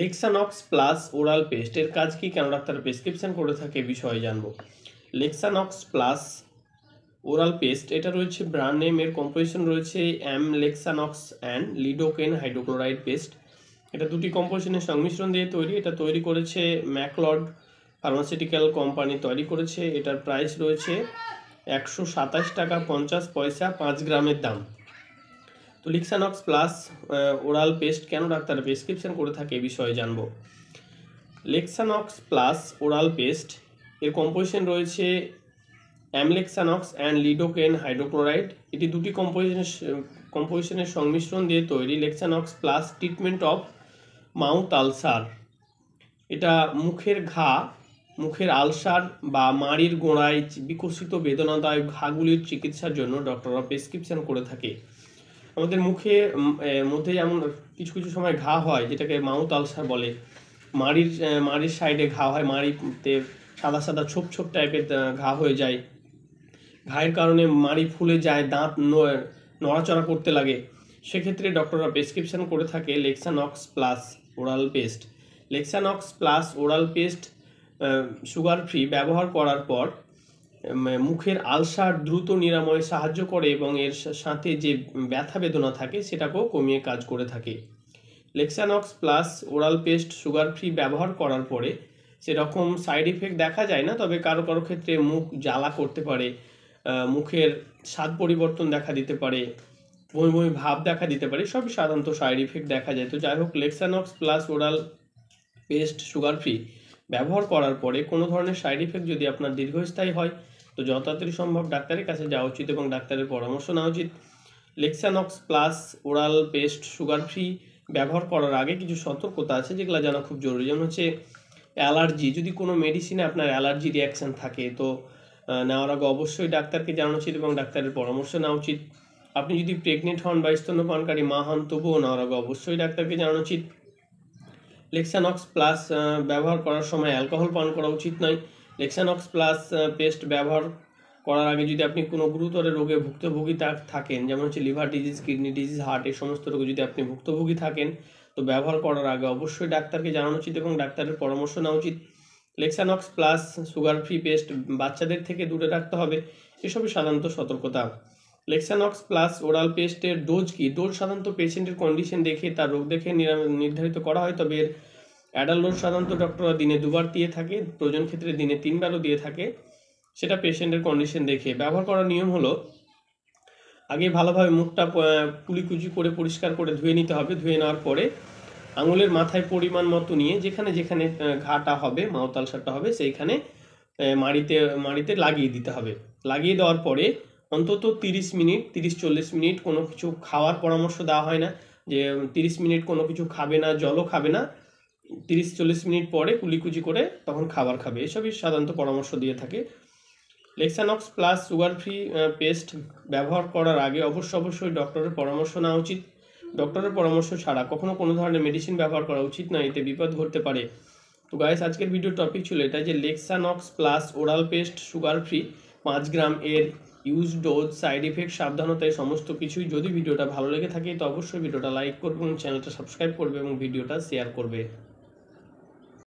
লেক্সানক্স plus oral paste এর কাজ কি কেন ডাক্তার প্রেসক্রিপশন করে থাকে বিষয়ে জানব লেক্সানক্স প্লাস ওরাল পেস্ট এটা রয়েছে ব্র্যান্ড নেম এর কম্পোজিশন রয়েছে amlexanox and lidocaine hydrochloride paste এটা দুটি কম্পোজিশনের সংমিশ্রণ দিয়ে তৈরি এটা তৈরি করেছে ম্যাকলড ফার্মাসিউটিক্যাল কোম্পানি তৈরি করেছে এটার প্রাইস রয়েছে একশো সাতাশ টাকা পঞ্চাশ পয়সা পাঁচ গ্রামের দাম তো লিক্সানক্স প্লাস ওরাল পেস্ট কেন ডাক্তার প্রেসক্রিপশন করে থাকে এ বিষয়ে জানব লেক্সানক্স প্লাস ওরাল পেস্ট এর কম্পোজিশন রয়েছে অ্যামলেক্সানক্স অ্যান্ড লিডোকেন হাইড্রোক্লোরাইড এটি দুটি কম্পোজিশন কম্পোজিশনের সংমিশ্রণ দিয়ে তৈরি lexanox plus treatment of mouth ulcer এটা মুখের ঘা মুখের আলসার বা মাড়ির গোড়ায় বিকশিত বেদনাদায়ক ঘাগুলির চিকিৎসার জন্য ডক্টররা প্রেসক্রিপশন করে থাকে আমাদের মুখে মধ্যে যেমন কিছু কিছু সময় ঘা হয় যেটাকে মাউথ আলসার বলে মাড়ির মাড়ির সাইডে ঘা হয় মাড়িতে সাদা সাদা ছোপ ছোপ টাইপের ঘা হয়ে যায় ঘায়ের কারণে মাড়ি ফুলে যায় দাঁত নড়াচড়া করতে লাগে সেক্ষেত্রে ডক্টররা প্রেসক্রিপশন করে থাকে lexanox plus oral paste lexanox plus oral paste sugar free ব্যবহার করার পর মুখের আলসার দ্রুত নিরাময়ে সাহায্য করে এবং এর সাথে যে ব্যথা বেদনা থাকে সেটাকেও কমিয়ে কাজ করে থাকে lexanox plus oral paste sugar free ব্যবহার করার পরে সেরকম সাইড ইফেক্ট দেখা যায় না তবে কারো কারো ক্ষেত্রে মুখ জ্বালা করতে পারে মুখের স্বাদ পরিবর্তন দেখা দিতে পারে বমি বমি ভাব দেখা দিতে পারে সবই সাধারণত সাইড ইফেক্ট দেখা যায় তো যাই হোক lexanox plus oral paste sugar free ব্যবহার করার পরে কোনো ধরনের সাইড ইফেক্ট যদি আপনার দীর্ঘস্থায়ী হয় তো যত সম্ভব ডাক্তারের কাছে যাওয়া উচিত এবং ডাক্তারের পরামর্শ নেওয়া উচিত lexanox plus oral paste sugar free ব্যবহার করার আগে কিছু সতর্কতা আছে যেগুলো জানা খুব জরুরি যেমন হচ্ছে অ্যালার্জি যদি কোনো মেডিসিনে আপনার অ্যালার্জি রিয়াকশান থাকে তো নেওয়ার আগে অবশ্যই ডাক্তারকে জানানো উচিত এবং ডাক্তারের পরামর্শ নেওয়া উচিত আপনি যদি প্রেগনেন্ট হন বা স্তন্যপানকারী মা হন তবুও নেওয়ার আগে অবশ্যই ডাক্তারকে জানানো উচিত লেক্সানক্স প্লাস ব্যবহার করার সময় অ্যালকোহল পান করা উচিত নয় লেক্সানক্স প্লাস পেস্ট ব্যবহার করার আগে যদি আপনি কোনো গুরুতর রোগে ভুক্তভোগী থাকেন যেমন হচ্ছে liver disease kidney disease heart এই সমস্ত রোগে যদি আপনি ভুক্তভোগী থাকেন তো ব্যবহার করার আগে অবশ্যই ডাক্তারকে জানানো উচিত এবং ডাক্তারের পরামর্শ নেওয়া উচিত lexanox plus sugar free paste বাচ্চাদের থেকে দূরে রাখতে হবে এসবই সাধারণত সতর্কতা লেক্সানক্স প্লাস ওরাল পেস্টের ডোজ কি ডোজ সাধারণত পেশেন্টের কন্ডিশন দেখে তার রোগ দেখে নির্ধারিত করা হয় তবে এর অ্যাডাল ডোজ সাধারণত ডক্টররা দিনে দুবার দিয়ে থাকে প্রয়োজন ক্ষেত্রে দিনে তিনবারও দিয়ে থাকে সেটা পেশেন্টের কন্ডিশন দেখে ব্যবহার করার নিয়ম হলো আগে ভালোভাবে মুখটা কুলিকুচি করে পরিষ্কার করে ধুয়ে নিতে হবে ধুয়ে নেওয়ার পরে আঙুলের মাথায় পরিমাণ মতো নিয়ে যেখানে যেখানে ঘাটা হবে মাওতালসাটা হবে সেইখানে মাড়িতে মাড়িতে লাগিয়ে দিতে হবে লাগিয়ে দেওয়ার পরে অন্তত তিরিশ মিনিট তিরিশ চল্লিশ মিনিট কোনো কিছু খাওয়ার পরামর্শ দেওয়া হয় না যে তিরিশ মিনিট কোনো কিছু খাবে না জলও খাবে না তিরিশ চল্লিশ মিনিট পরে কুলিকুচি করে তখন খাবার খাবে এসবই সাধারণত পরামর্শ দিয়ে থাকে lexanox plus sugar free paste ব্যবহার করার আগে অবশ্য অবশ্যই ডক্টরের পরামর্শ নেওয়া উচিত ডক্টরের পরামর্শ ছাড়া কখনো কোনো ধরনের মেডিসিন ব্যবহার করা উচিত না এতে বিপদ ঘটতে পারে তো গায়েস আজকের ভিডিও টপিক ছিল এটা যে lexanox plus oral paste sugar free পাঁচ গ্রাম এর ইউজ ডোজ সাইড এফেক্ট সাবধানতায় সমস্ত কিছুই যদি ভিডিওটা ভালো লেগে থাকে তো অবশ্যই ভিডিওটা লাইক করবে এবং চ্যানেলটা সাবস্ক্রাইব করবে এবং ভিডিওটা শেয়ার করবে